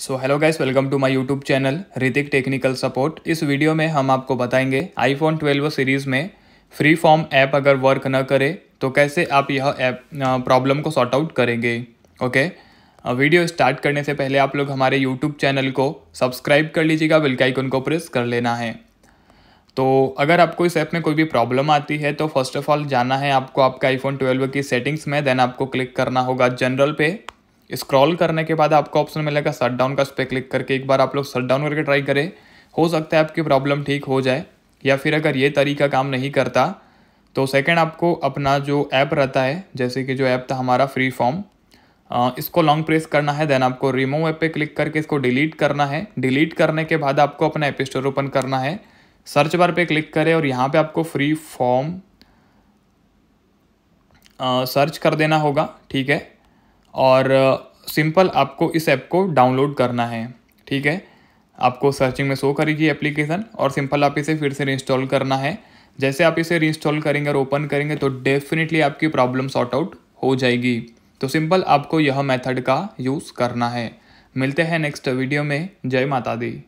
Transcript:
so hello guys welcome to my YouTube channel Hrithik technical support इस वीडियो में हम आपको बताएंगे आईफोन 12 सीरीज़ में फ्री फॉर्म ऐप अगर वर्क न करे तो कैसे आप यह ऐप प्रॉब्लम को सॉर्ट आउट करेंगे ओके वीडियो स्टार्ट करने से पहले आप लोग हमारे यूट्यूब चैनल को सब्सक्राइब कर लीजिएगा बिल्काइकन को प्रेस कर लेना है तो अगर आपको इस ऐप में कोई भी प्रॉब्लम आती है तो फर्स्ट ऑफ ऑल जाना है आपको आपका आईफोन ट्वेल्व की सेटिंग्स में देन आपको क्लिक करना होगा जनरल पे स्क्रॉल करने के बाद आपको ऑप्शन मिलेगा शट डाउन का उस पर क्लिक करके एक बार आप लोग शट डाउन करके ट्राई करें हो सकता है आपकी प्रॉब्लम ठीक हो जाए या फिर अगर ये तरीका काम नहीं करता तो सेकंड आपको अपना जो ऐप रहता है जैसे कि जो ऐप था हमारा फ्री फॉर्म इसको लॉन्ग प्रेस करना है देन आपको रिमूव ऐप पे क्लिक करके इसको डिलीट करना है डिलीट करने के बाद आपको अपना ऐप स्टोर ओपन करना है सर्च बार पे क्लिक करें और यहाँ पे आपको फ्री फॉर्म सर्च कर देना होगा ठीक है और सिंपल आपको इस ऐप को डाउनलोड करना है ठीक है आपको सर्चिंग में शो करेगी एप्लीकेशन और सिंपल आप इसे फिर से रिंस्टॉल करना है जैसे आप इसे रिंस्टॉल करेंगे और ओपन करेंगे तो डेफिनेटली आपकी प्रॉब्लम सॉर्ट आउट हो जाएगी तो सिंपल आपको यह मेथड का यूज़ करना है मिलते हैं नेक्स्ट वीडियो में जय माता दी